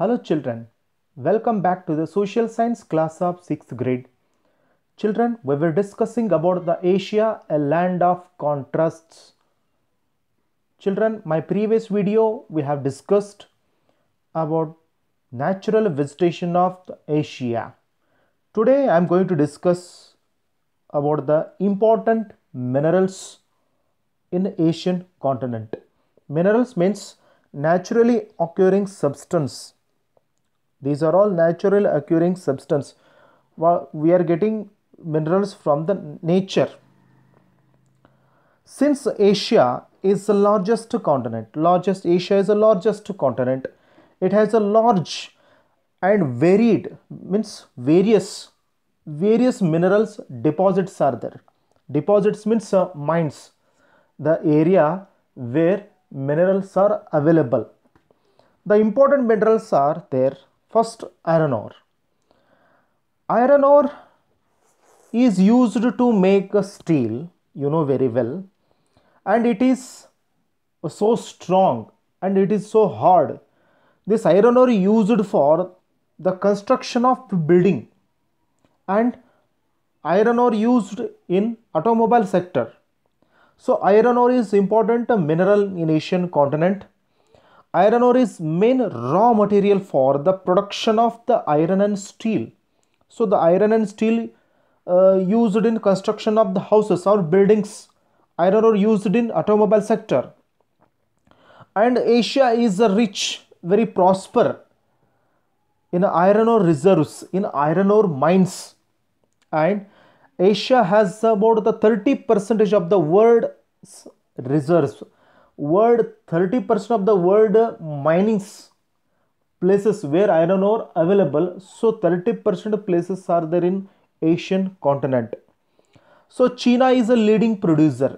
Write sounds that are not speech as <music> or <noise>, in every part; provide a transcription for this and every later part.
Hello children, welcome back to the social science class of 6th grade. Children, we were discussing about the Asia, a land of contrasts. Children, my previous video we have discussed about natural vegetation of Asia. Today I am going to discuss about the important minerals in Asian continent. Minerals means naturally occurring substance these are all natural occurring substance. We are getting minerals from the nature. Since Asia is the largest continent, largest Asia is the largest continent. It has a large and varied means various various minerals deposits are there. Deposits means uh, mines, the area where minerals are available. The important minerals are there First, iron ore. Iron ore is used to make steel, you know very well, and it is so strong and it is so hard. This iron ore used for the construction of building and iron ore used in automobile sector. So iron ore is important mineral in Asian continent Iron ore is main raw material for the production of the iron and steel. So the iron and steel uh, used in construction of the houses or buildings. Iron ore used in automobile sector. And Asia is a rich, very prosper in iron ore reserves, in iron ore mines. And Asia has about the 30 percentage of the world's reserves world 30% of the world mining places where iron ore available so 30% places are there in asian continent so china is a leading producer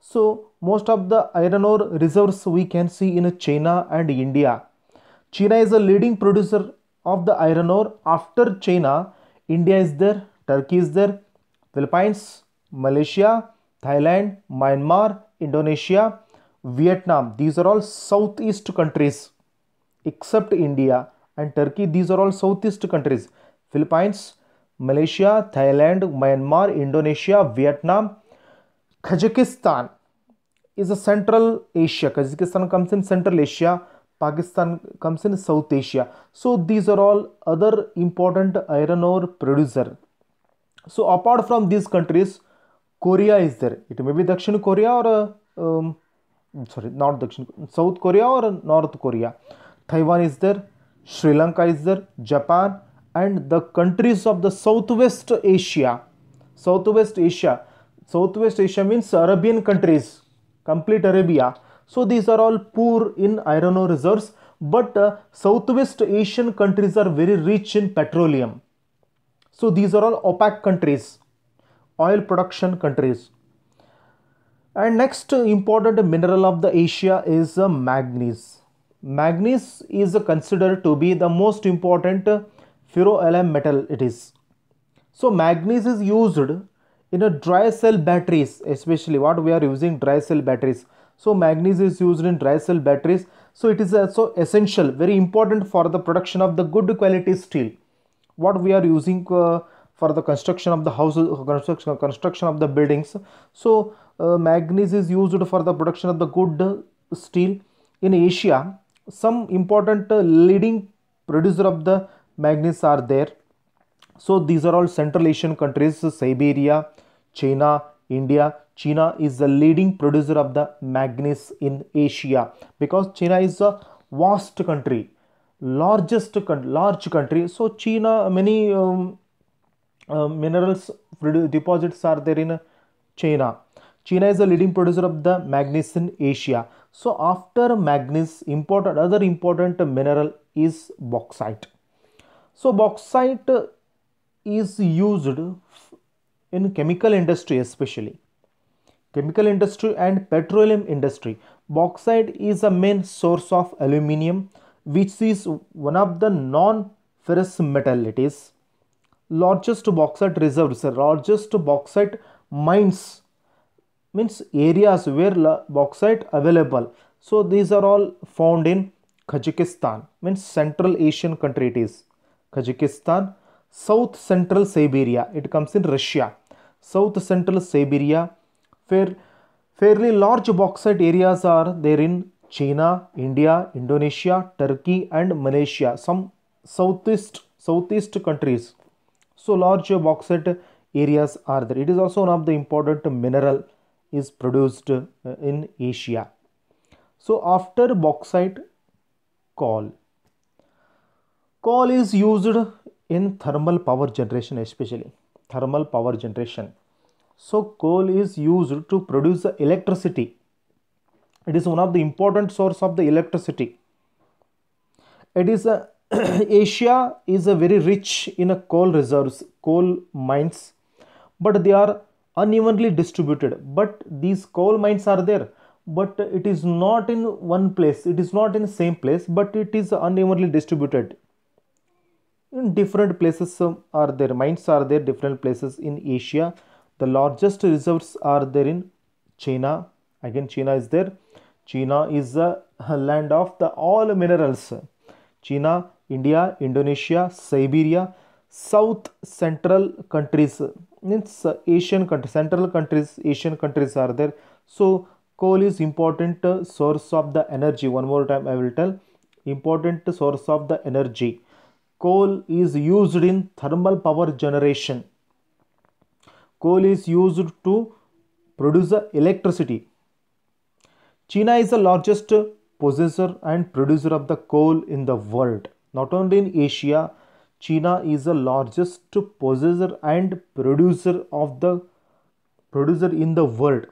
so most of the iron ore reserves we can see in china and india china is a leading producer of the iron ore after china india is there turkey is there philippines malaysia thailand myanmar indonesia Vietnam, these are all Southeast countries except India and Turkey, these are all Southeast countries. Philippines, Malaysia, Thailand, Myanmar, Indonesia, Vietnam, Kazakhstan is a Central Asia. Kazakhstan comes in Central Asia, Pakistan comes in South Asia. So these are all other important iron ore producer. So apart from these countries, Korea is there. It may be Dakshin Korea or uh, um, Mm, sorry, not Dakshin, South Korea or North Korea. Taiwan is there, Sri Lanka is there, Japan, and the countries of the Southwest Asia. Southwest Asia. Southwest Asia means Arabian countries, complete Arabia. So these are all poor in iron ore reserves, but uh, Southwest Asian countries are very rich in petroleum. So these are all opaque countries, oil production countries and next important mineral of the asia is uh, manganese manganese is considered to be the most important uh, ferroalloy metal it is so manganese is used in a dry cell batteries especially what we are using dry cell batteries so manganese is used in dry cell batteries so it is also uh, essential very important for the production of the good quality steel what we are using uh, for the construction of the houses construction, construction of the buildings so uh, manganese is used for the production of the good steel in asia some important uh, leading producer of the manganese are there so these are all central asian countries siberia china india china is the leading producer of the manganese in asia because china is a vast country largest large country so china many um, uh, minerals deposits are there in china China is a leading producer of the magnesium in Asia. So after magnesium, important other important mineral is bauxite. So bauxite is used in chemical industry especially. Chemical industry and petroleum industry. Bauxite is a main source of aluminium which is one of the non-ferrous metal. It is largest bauxite reserves, largest bauxite mines means areas where bauxite available so these are all found in Kazakhstan means Central Asian country it is Kazakhstan South Central Siberia it comes in Russia South Central Siberia fair fairly large bauxite areas are there in China India Indonesia Turkey and Malaysia some southeast southeast countries so large bauxite areas are there it is also one of the important mineral is produced uh, in Asia. So after bauxite, coal. Coal is used in thermal power generation especially, thermal power generation. So coal is used to produce electricity. It is one of the important source of the electricity. It is uh, a <clears throat> Asia is a very rich in a coal reserves, coal mines, but they are unevenly distributed but these coal mines are there but it is not in one place it is not in same place but it is unevenly distributed in different places um, are there mines are there different places in asia the largest reserves are there in china again china is there china is the land of the all minerals china india indonesia siberia south central countries means asian countries central countries asian countries are there so coal is important source of the energy one more time i will tell important source of the energy coal is used in thermal power generation coal is used to produce electricity china is the largest possessor and producer of the coal in the world not only in asia China is the largest possessor and producer of the producer in the world.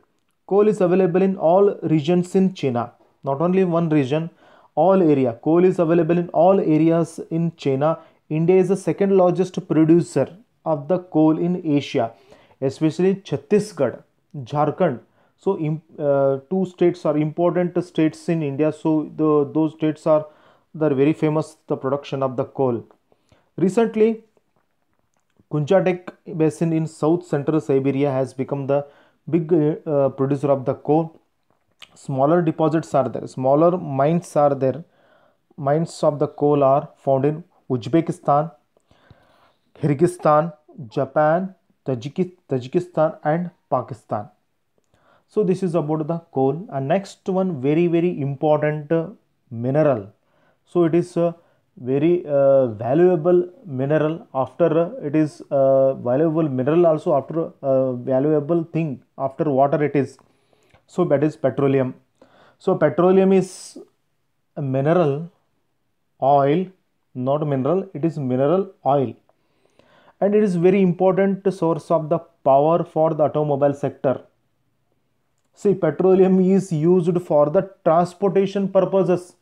Coal is available in all regions in China, not only one region, all area. Coal is available in all areas in China. India is the second largest producer of the coal in Asia, especially Chhattisgarh, Jharkhand. So, uh, two states are important states in India. So, the, those states are they're very famous the production of the coal. Recently, Kunchadek Basin in South Central Siberia has become the big uh, producer of the coal. Smaller deposits are there, smaller mines are there. Mines of the coal are found in Uzbekistan, Kyrgyzstan, Japan, Tajikistan, and Pakistan. So, this is about the coal. And next one, very, very important uh, mineral. So, it is uh, very uh, valuable mineral after uh, it is uh, valuable mineral also after uh, valuable thing after water it is so that is petroleum so petroleum is a mineral oil not mineral it is mineral oil and it is very important source of the power for the automobile sector see petroleum is used for the transportation purposes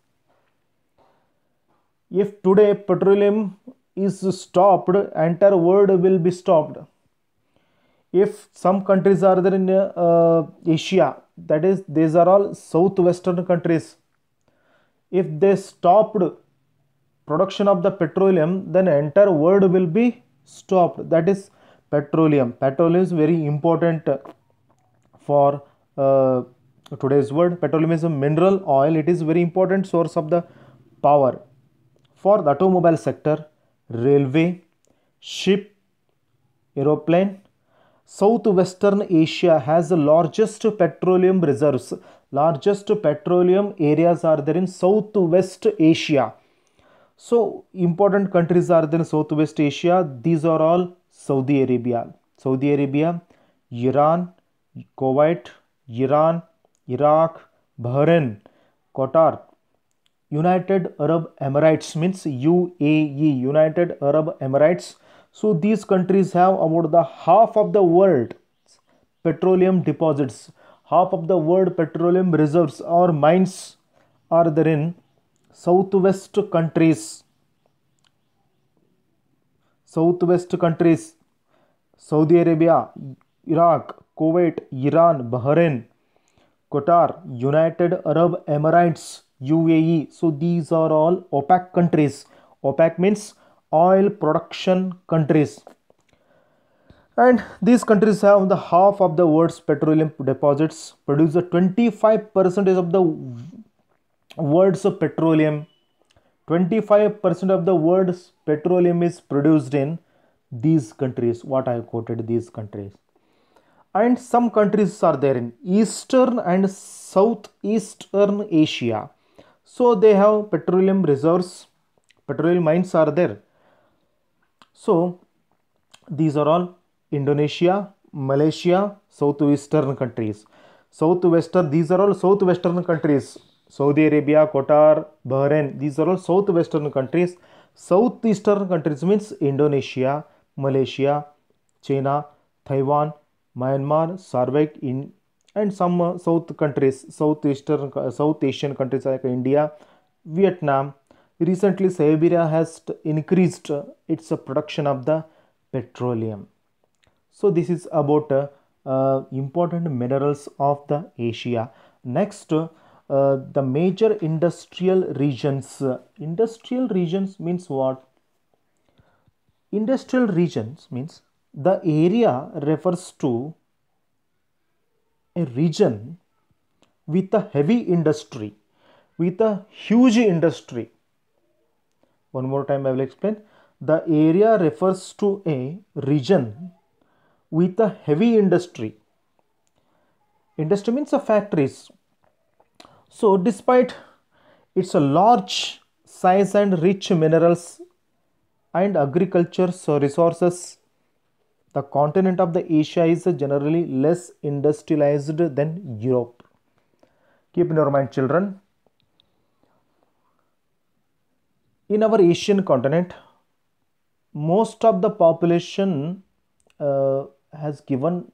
if today petroleum is stopped entire world will be stopped if some countries are there in uh, asia that is these are all southwestern countries if they stopped production of the petroleum then entire world will be stopped that is petroleum petroleum is very important for uh, today's world petroleum is a mineral oil it is very important source of the power for the automobile sector railway ship aeroplane south western Asia has largest petroleum reserve largest petroleum areas are there in south west Asia so important countries are there in south west Asia these are all Saudi Arabia Saudi Arabia Iran Kuwait Iran Iraq Bahrain Qatar United Arab Emirates means UAE, United Arab Emirates. So these countries have about the half of the world petroleum deposits, half of the world petroleum reserves or mines are there in southwest countries. Southwest countries, Saudi Arabia, Iraq, Kuwait, Iran, Bahrain, Qatar, United Arab Emirates, UAE. So these are all OPEC countries. OPEC means oil production countries. And these countries have the half of the world's petroleum deposits, produce 25% of the world's petroleum. 25% of the world's petroleum is produced in these countries, what I quoted these countries. And some countries are there in Eastern and Southeastern Asia so they have petroleum reserves petroleum mines are there so these are all indonesia malaysia south western countries south western these are all south western countries saudi arabia qatar bahrain these are all south western countries south eastern countries means indonesia malaysia china taiwan myanmar sarvek in and some uh, south countries south eastern uh, south asian countries like india vietnam recently siberia has increased uh, its uh, production of the petroleum so this is about uh, important minerals of the asia next uh, the major industrial regions industrial regions means what industrial regions means the area refers to a region with a heavy industry, with a huge industry. One more time, I will explain. The area refers to a region with a heavy industry. Industry means a factories. So, despite its a large size and rich minerals and agriculture resources the continent of the Asia is generally less industrialized than Europe. Keep in your mind children. In our Asian continent, most of the population uh, has given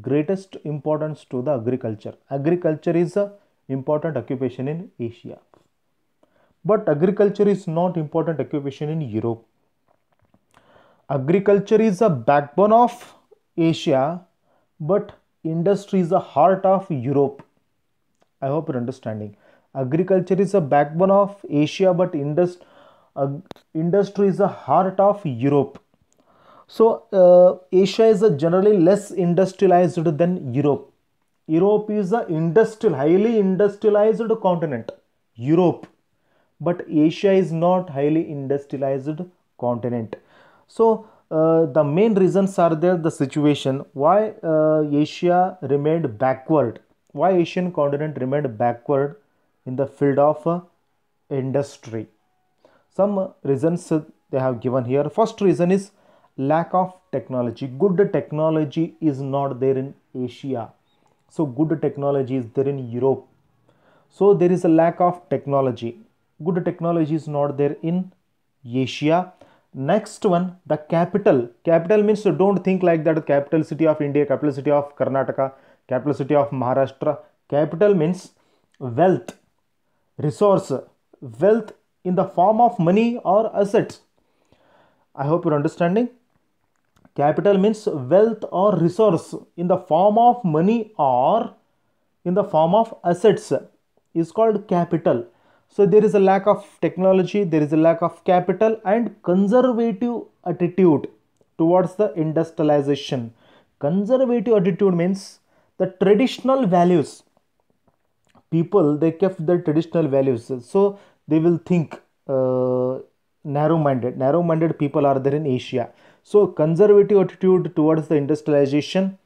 greatest importance to the agriculture. Agriculture is an important occupation in Asia. But agriculture is not important occupation in Europe. Agriculture is the backbone of Asia, but industry is the heart of Europe. I hope you're understanding. Agriculture is the backbone of Asia, but industry uh, industry is the heart of Europe. So uh, Asia is generally less industrialized than Europe. Europe is a industrial, highly industrialized continent. Europe, but Asia is not highly industrialized continent so uh, the main reasons are there the situation why uh, asia remained backward why asian continent remained backward in the field of uh, industry some reasons they have given here first reason is lack of technology good technology is not there in asia so good technology is there in europe so there is a lack of technology good technology is not there in asia next one the capital capital means don't think like that capital city of india capital city of karnataka capital city of maharashtra capital means wealth resource wealth in the form of money or assets i hope you're understanding capital means wealth or resource in the form of money or in the form of assets is called capital so there is a lack of technology, there is a lack of capital and conservative attitude towards the industrialization. Conservative attitude means the traditional values. People, they kept their traditional values. So they will think uh, narrow-minded. Narrow-minded people are there in Asia. So conservative attitude towards the industrialization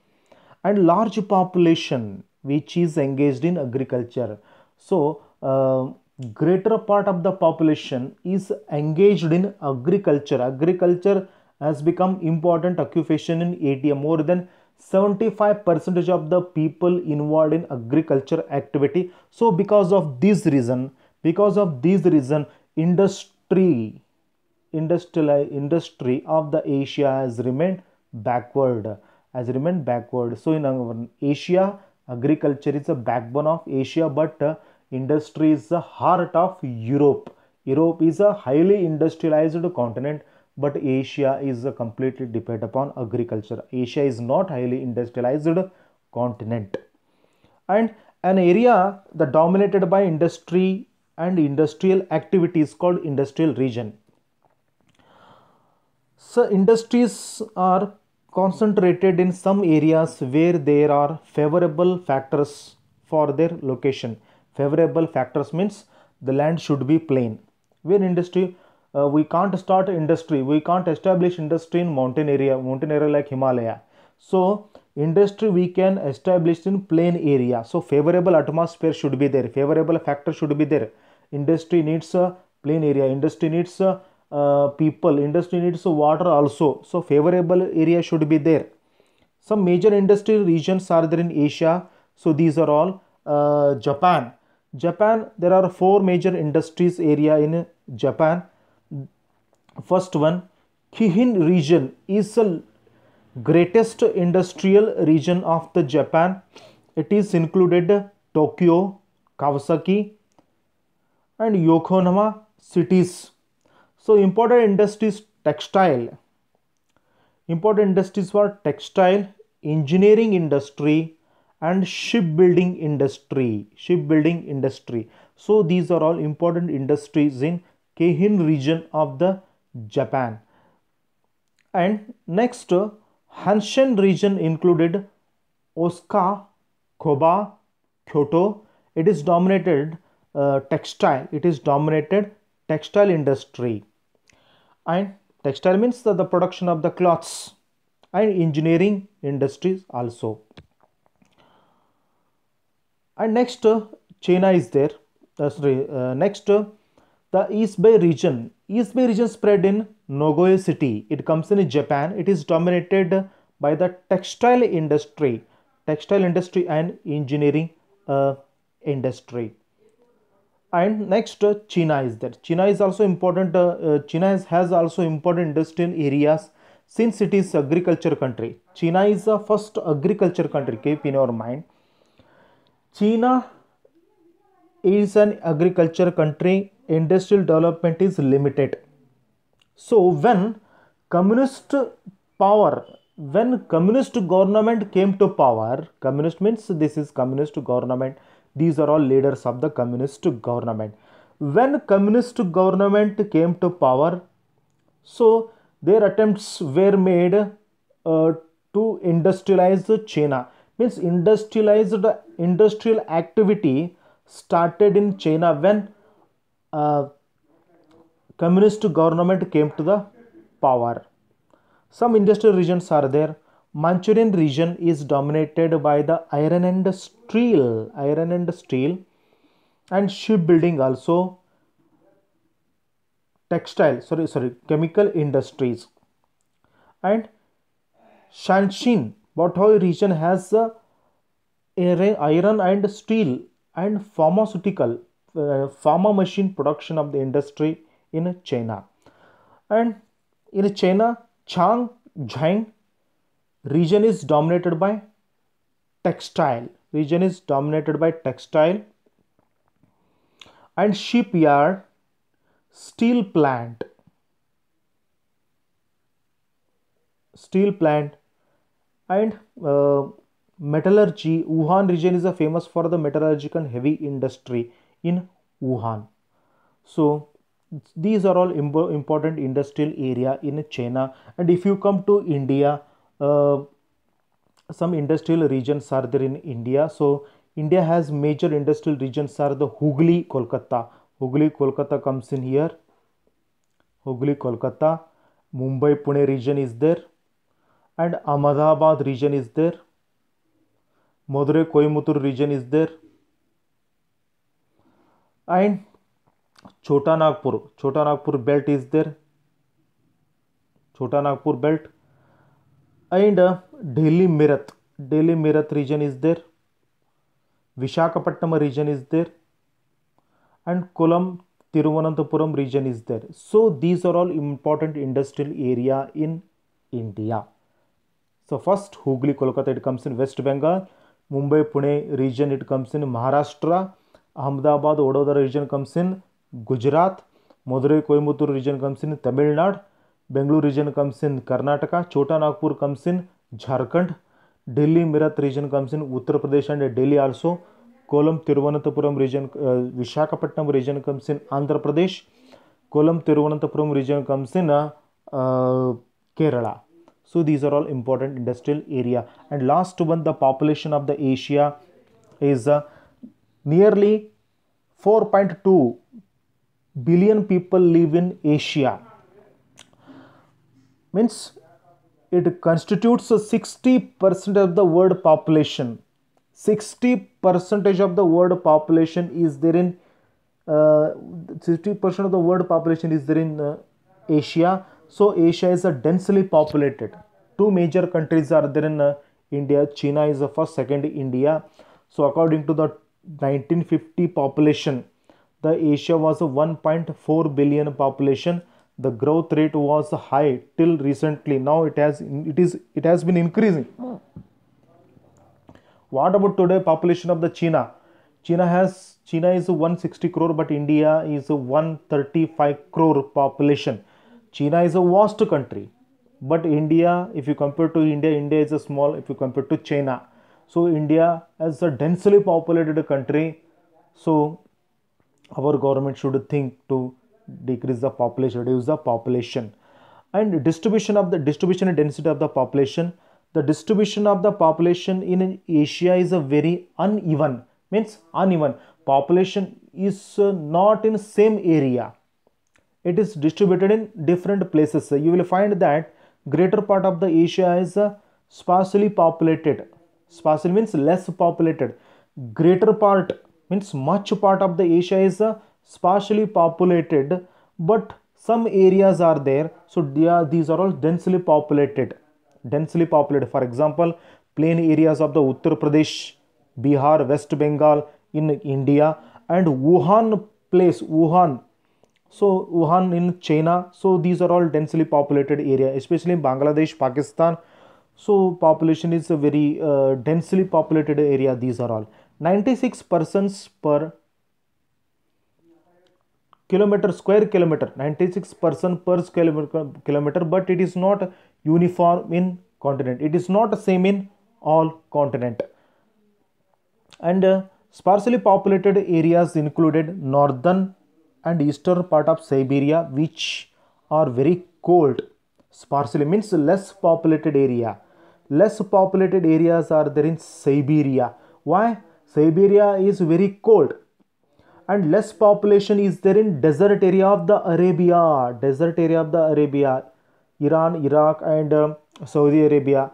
and large population which is engaged in agriculture. So uh, greater part of the population is engaged in agriculture agriculture has become important occupation in Asia. more than 75 percentage of the people involved in agriculture activity so because of this reason because of this reason industry industrial industry of the asia has remained backward has remained backward so in asia agriculture is the backbone of asia but Industry is the heart of Europe. Europe is a highly industrialized continent, but Asia is completely dependent upon agriculture. Asia is not highly industrialized continent. And an area that dominated by industry and industrial activities called industrial region. So industries are concentrated in some areas where there are favorable factors for their location favorable factors means the land should be plain where industry uh, we can't start industry we can't establish industry in mountain area mountain area like himalaya so industry we can establish in plain area so favorable atmosphere should be there favorable factor should be there industry needs a plain area industry needs a, uh, people industry needs water also so favorable area should be there some major industry regions are there in asia so these are all uh, japan Japan, there are four major industries area in Japan. First one, Kihin region is the greatest industrial region of the Japan. It is included Tokyo, Kawasaki and Yokohama cities. So important industries textile. Important industries were textile, engineering industry, and shipbuilding industry shipbuilding industry so these are all important industries in Keihin region of the Japan and next uh, Hanshin region included Osaka Koba Kyoto it is dominated uh, textile it is dominated textile industry and textile means the, the production of the cloths and engineering industries also and next uh, China is there uh, sorry uh, next uh, the East Bay region East Bay region spread in Nagoya city it comes in Japan it is dominated by the textile industry textile industry and engineering uh, industry and next uh, China is there China is also important uh, uh China has, has also important industrial areas since it is agriculture country China is the first agriculture country keep in your mind China is an agriculture country, industrial development is limited. So when communist power, when communist government came to power, communist means this is communist government, these are all leaders of the communist government. When communist government came to power, so their attempts were made uh, to industrialize China means industrialized industrial activity started in china when uh, communist government came to the power some industrial regions are there manchurian region is dominated by the iron and steel iron and steel and shipbuilding also textile sorry sorry chemical industries and shanshin Bothoi region has uh, iron and steel and pharmaceutical uh, pharma machine production of the industry in China. And in China, Changjiang region is dominated by textile. Region is dominated by textile and shipyard, steel plant, steel plant and uh, metallurgy wuhan region is famous for the metallurgical heavy industry in wuhan so these are all important industrial area in china and if you come to india uh, some industrial regions are there in india so india has major industrial regions are the Hugli, kolkata Hugli, kolkata comes in here Hugli, kolkata mumbai pune region is there and Ahmedabad region is there Madurai Coimbatore region is there and Chhota Nagpur Chhota Nagpur belt is there Chhota Nagpur belt and Delhi Meerut Delhi Meerut region is there Visakhapatnam region is there and Kollam Thiruvananthapuram region is there so these are all important industrial area in India So first Hooghly, Kolkata it comes in West Bengal, Mumbai, Pune region it comes in Maharashtra, Ahmedabad, Ododara region comes in Gujarat, Madurai, Coimbatore region comes in Tamil Nadu, Bengaluru region comes in Karnataka, Chota Nagpur comes in Jharkhand, Delhi, Meerut region comes in Uttar Pradesh and Delhi also, Kolam, Tiruvananthapuram region, uh, Vishakhapatnam region comes in Andhra Pradesh, Kolam, Tiruvananthapuram region comes in uh, Kerala. So these are all important industrial area. And last one, the population of the Asia is uh, nearly 4.2 billion people live in Asia. Means it constitutes 60% of the world population. 60 percentage of the world population is there in uh, 60 percent of the world population is there in uh, Asia so Asia is a densely populated. Two major countries are there in uh, India. China is the first, second India. So according to the 1950 population, the Asia was a 1.4 billion population. The growth rate was high till recently. Now it has it is it has been increasing. What about today population of the China? China has China is 160 crore, but India is 135 crore population. China is a vast country, but India, if you compare to India, India is a small, if you compare to China. So, India as a densely populated country, so our government should think to decrease the population, reduce the population. And distribution of the distribution and density of the population, the distribution of the population in Asia is a very uneven, means uneven. Population is not in same area it is distributed in different places you will find that greater part of the asia is uh, sparsely populated sparsely means less populated greater part means much part of the asia is uh, sparsely populated but some areas are there so these are all densely populated densely populated for example plain areas of the uttar pradesh bihar west bengal in india and wuhan place wuhan so Wuhan in China. So these are all densely populated area, especially in Bangladesh, Pakistan. So population is a very uh, densely populated area. These are all 96 persons per kilometer square kilometer 96 person per square kilometer but it is not uniform in continent it is not same in all continent and uh, sparsely populated areas included northern and eastern part of Siberia, which are very cold. Sparsely means less populated area. Less populated areas are there in Siberia. Why? Siberia is very cold and less population is there in desert area of the Arabia. Desert area of the Arabia, Iran, Iraq and uh, Saudi Arabia.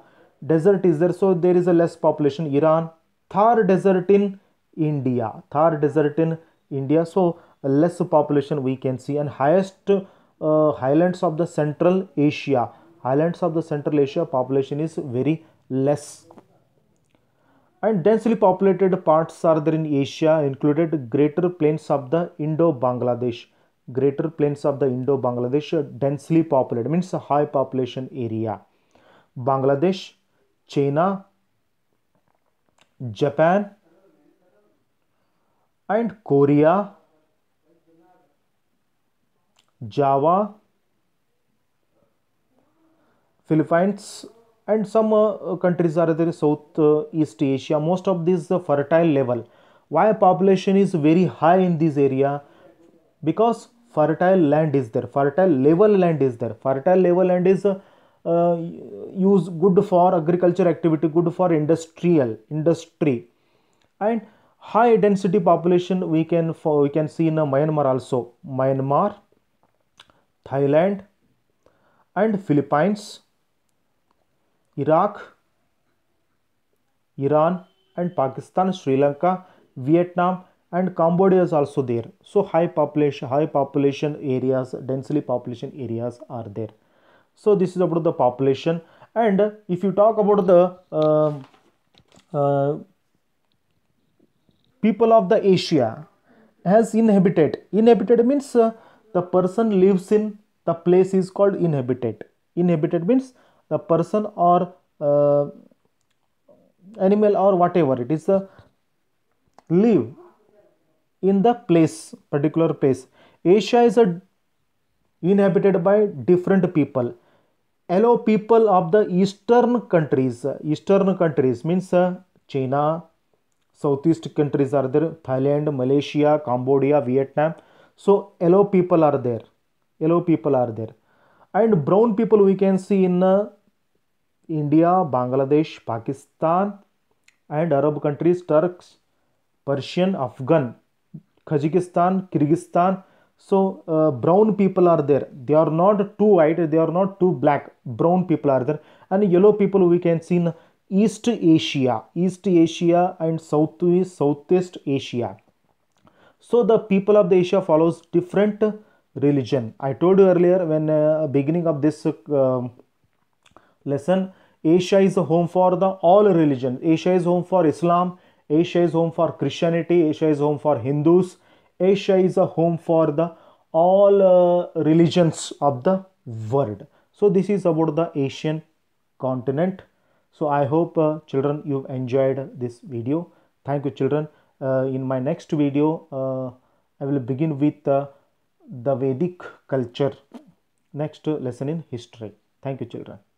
Desert is there, so there is a less population. Iran, Thar desert in India. Thar desert in India. So less population we can see and highest uh, highlands of the central asia highlands of the central asia population is very less and densely populated parts are there in asia included greater plains of the indo bangladesh greater plains of the indo bangladesh densely populated means a high population area bangladesh china japan and korea Java, Philippines and some uh, countries are there South uh, East Asia. Most of these uh, fertile level. Why population is very high in this area? Because fertile land is there. Fertile level land is there. Fertile level land is uh, uh use good for agriculture activity, good for industrial industry, and high density population we can for, we can see in Myanmar also. Myanmar Thailand and Philippines, Iraq, Iran and Pakistan, Sri Lanka, Vietnam and Cambodia is also there. So high population, high population areas, densely population areas are there. So this is about the population and if you talk about the uh, uh, people of the Asia has inhabited. Inhabited means uh, the person lives in the place is called inhabited inhabited means the person or uh, animal or whatever it is live in the place particular place asia is a inhabited by different people Hello, people of the eastern countries eastern countries means uh, china southeast countries are there thailand malaysia cambodia vietnam so yellow people are there. Yellow people are there. And brown people we can see in uh, India, Bangladesh, Pakistan, and Arab countries, Turks, Persian, Afghan, Kazakhstan, Kyrgyzstan. So uh, brown people are there. They are not too white. They are not too black. Brown people are there. And yellow people we can see in East Asia, East Asia and South Southeast Asia. So the people of the Asia follows different religion. I told you earlier when uh, beginning of this uh, lesson, Asia is home for the all religion. Asia is home for Islam. Asia is home for Christianity. Asia is home for Hindus. Asia is a home for the all uh, religions of the world. So this is about the Asian continent. So I hope uh, children you've enjoyed this video. Thank you children. Uh, in my next video, uh, I will begin with uh, the Vedic culture. Next lesson in history. Thank you children.